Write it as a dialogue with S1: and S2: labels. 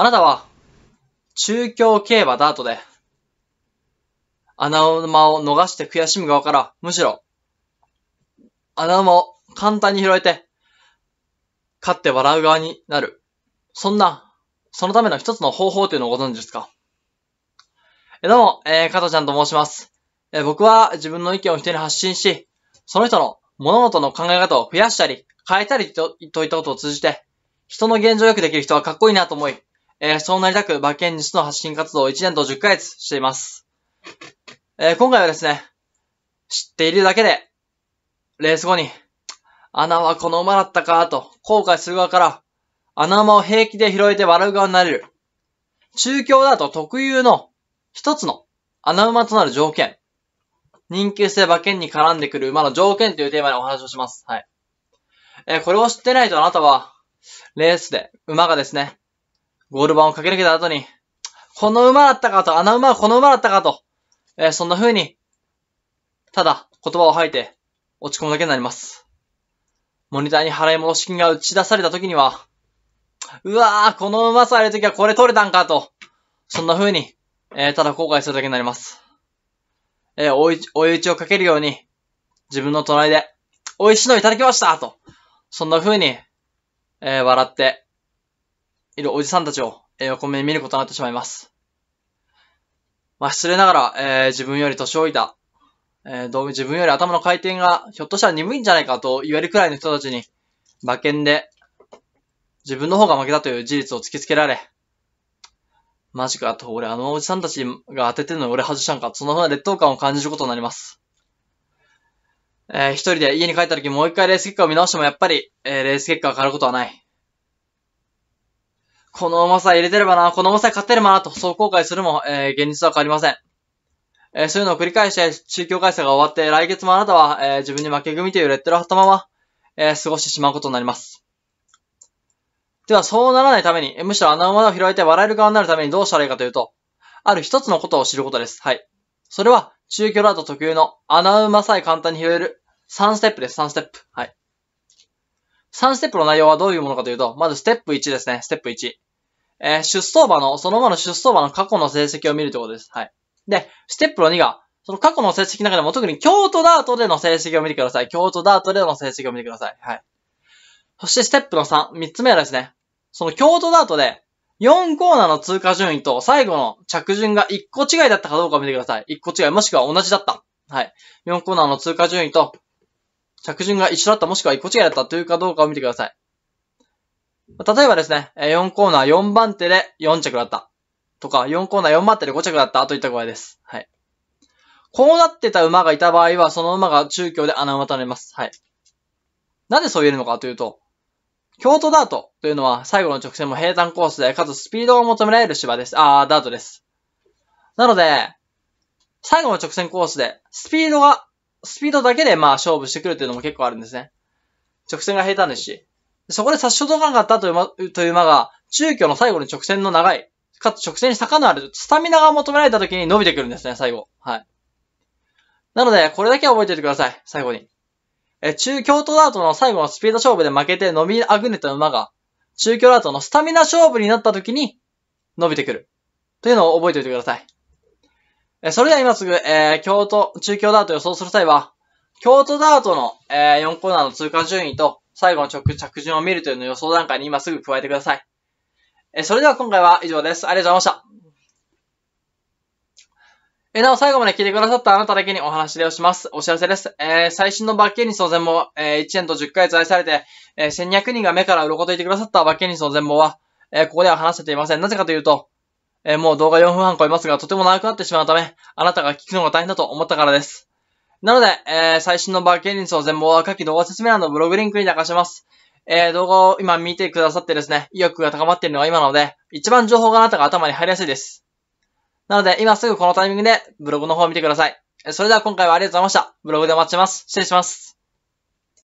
S1: あなたは、中京競馬ダートで、穴馬を逃して悔しむ側から、むしろ、穴馬を簡単に拾えて、勝って笑う側になる。そんな、そのための一つの方法というのをご存知ですかどうも、えー、か藤ちゃんと申します。えー、僕は自分の意見を人に発信し、その人の物事の考え方を増やしたり、変えたりとといったことを通じて、人の現状をよくできる人はかっこいいなと思い、えー、そうなりたく馬券日の発信活動を1年と10ヶ月しています。えー、今回はですね、知っているだけで、レース後に、穴はこの馬だったかと後悔する側から、穴馬を平気で拾えて笑う側になれる。中京だと特有の一つの穴馬となる条件。人気性馬券に絡んでくる馬の条件というテーマでお話をします。はい。えー、これを知ってないとあなたは、レースで馬がですね、ゴール板を駆け抜けた後に、この馬だったかと、あの馬はこの馬だったかと、えー、そんな風に、ただ言葉を吐いて落ち込むだけになります。モニターに払い戻し金が打ち出された時には、うわぁ、この馬さえる時はこれ取れたんかと、そんな風に、えー、ただ後悔するだけになります。えー、追い、追い打ちをかけるように、自分の隣で、美味しいのいただきましたと、そんな風に、えー、笑って、いるおじさんたちを、えー、横目に見ることになってしまいます。まあ、失礼ながら、えー、自分より年老いた、えー、自分より頭の回転が、ひょっとしたら鈍いんじゃないかと言われるくらいの人たちに、馬券で、自分の方が負けたという事実を突きつけられ、マジかと、俺あのおじさんたちが当ててるのに俺外したんか、そのような劣等感を感じることになります。えー、一人で家に帰った時もう一回レース結果を見直してもやっぱり、えー、レース結果が変わることはない。この重さ入れてればな、この重さ勝てればな、と、そう後悔するも、えー、現実は変わりません。えー、そういうのを繰り返して、宗教改正が終わって、来月もあなたは、えー、自分に負け組というレッテルを貼ったまま、え過ごしてしまうことになります。では、そうならないために、むしろ穴馬を拾えて笑える側になるためにどうしたらいいかというと、ある一つのことを知ることです。はい。それは、中距離だと特有の穴馬さえ簡単に拾える3ステップです。3ステップ。はい。3ステップの内容はどういうものかというと、まずステップ1ですね。ステップ1。えー、出走馬の、そのまの出走馬の過去の成績を見るってことです。はい。で、ステップの2が、その過去の成績の中でも特に京都ダートでの成績を見てください。京都ダートでの成績を見てください。はい。そしてステップの3、3つ目はですね、その京都ダートで、4コーナーの通過順位と最後の着順が1個違いだったかどうかを見てください。1個違い、もしくは同じだった。はい。4コーナーの通過順位と着順が一緒だった、もしくは1個違いだったというかどうかを見てください。例えばですね、4コーナー4番手で4着だった。とか、4コーナー4番手で5着だったといった具合です。はい。こうなってた馬がいた場合は、その馬が中京で穴をとなります。はい。なんでそう言えるのかというと、京都ダートというのは最後の直線も平坦コースで、かつスピードを求められる芝です。あー、ダートです。なので、最後の直線コースで、スピードが、スピードだけでまあ勝負してくるというのも結構あるんですね。直線が平坦ですし。そこで殺傷動かなかったという馬という馬が、中距の最後に直線の長い、かつ直線に坂のある、スタミナが求められた時に伸びてくるんですね、最後。はい。なので、これだけは覚えておいてください、最後に。え、中京都ダートの最後のスピード勝負で負けて伸びあぐねた馬が、中京ダートのスタミナ勝負になった時に伸びてくる。というのを覚えておいてください。え、それでは今すぐ、えー、京都、中京ダート予想する際は、京都ダートの、えー、4コーナーの通過順位と、最後の着順を見るというのを予想段階に今すぐ加えてください。えそれでは今回は以上です。ありがとうございました。えなお、最後まで聞いてくださったあなただけにお話をします。お知らせです。えー、最新のバッケニスの全貌、えー、1年と10ヶ月愛されて、えー、1200人が目から鱗といてくださったバッケニスの全貌は、えー、ここでは話せていません。なぜかというと、えー、もう動画4分半超えますが、とても長くなってしまうため、あなたが聞くのが大変だと思ったからです。なので、えー、最新のバーケン率を全貌は各動画説明欄のブログリンクに流します。えー、動画を今見てくださってですね、意欲が高まっているのが今なので、一番情報があなたが頭に入りやすいです。なので、今すぐこのタイミングでブログの方を見てください。それでは今回はありがとうございました。ブログでお待ちします。失礼します。